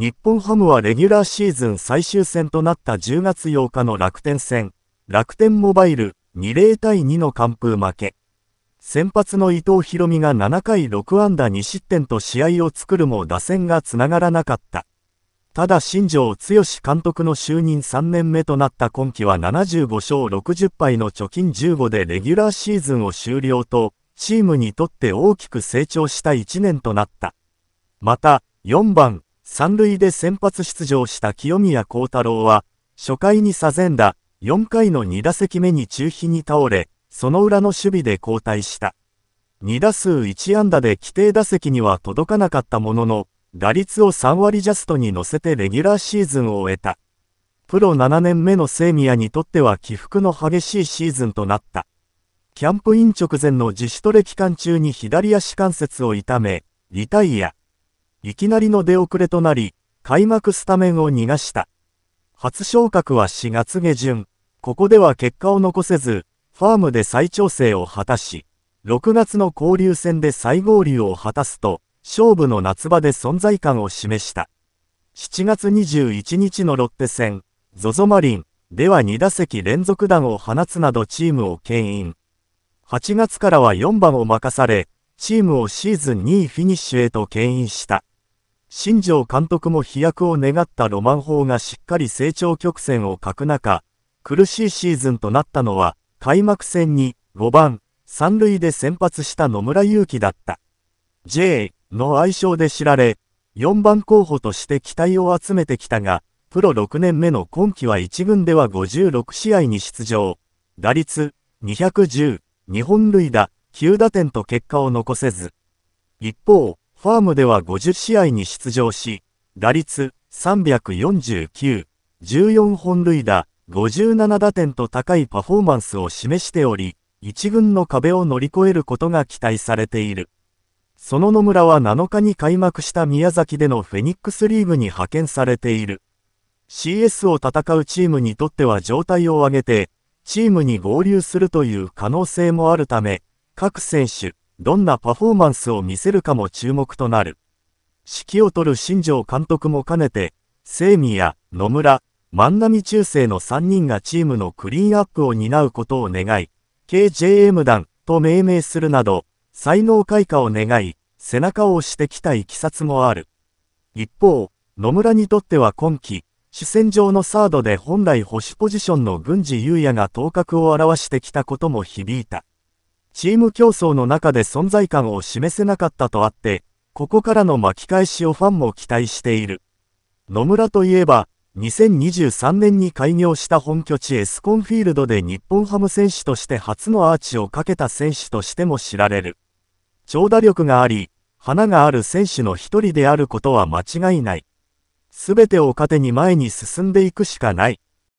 日本ハムはレギュラーシーズン最終戦となった10月8日の楽天戦、楽天モバイル20対2の完封負け。先発の伊藤博美が7回6安打2失点と試合を作るも打線がつながらなかった。ただ新庄剛志監督の就任3年目となった今季は75勝60敗の貯金15でレギュラーシーズンを終了と、チームにとって大きく成長した1年となった。また、4番、三塁で先発出場した清宮幸太郎は、初回に左前打、4回の2打席目に中飛に倒れ、その裏の守備で交代した。2打数1安打で規定打席には届かなかったものの、打率を3割ジャストに乗せてレギュラーシーズンを終えた。プロ7年目のセイミにとっては起伏の激しいシーズンとなった。キャンプイン直前の自主トレ期間中に左足関節を痛め、リタイア。いきなりの出遅れとなり、開幕スタメンを逃がした。初昇格は4月下旬、ここでは結果を残せず、ファームで再調整を果たし、6月の交流戦で再合流を果たすと、勝負の夏場で存在感を示した。7月21日のロッテ戦、ZOZO マリンでは2打席連続弾を放つなどチームを牽引。8月からは4番を任され、チームをシーズン2位フィニッシュへと牽引した。新庄監督も飛躍を願ったロマン砲がしっかり成長曲線を欠く中、苦しいシーズンとなったのは、開幕戦に5番、三塁で先発した野村祐希だった。J の愛称で知られ、4番候補として期待を集めてきたが、プロ6年目の今季は1軍では56試合に出場。打率210、2本塁打、9打点と結果を残せず。一方、ファームでは50試合に出場し、打率349、14本塁打、57打点と高いパフォーマンスを示しており、一軍の壁を乗り越えることが期待されている。その野村は7日に開幕した宮崎でのフェニックスリーグに派遣されている。CS を戦うチームにとっては状態を上げて、チームに合流するという可能性もあるため、各選手、どんなパフォーマンスを見せるかも注目となる。指揮を取る新庄監督も兼ねて、清宮、野村、万波中世の3人がチームのクリーンアップを担うことを願い、KJM 団と命名するなど、才能開花を願い、背中を押してきたいきさつもある。一方、野村にとっては今季、主戦場のサードで本来保守ポジションの郡司裕也が頭角を現してきたことも響いた。チーム競争の中で存在感を示せなかったとあって、ここからの巻き返しをファンも期待している。野村といえば、2023年に開業した本拠地エスコンフィールドで日本ハム選手として初のアーチをかけた選手としても知られる。長打力があり、花がある選手の一人であることは間違いない。すべてを糧に前に進んでいくしかない。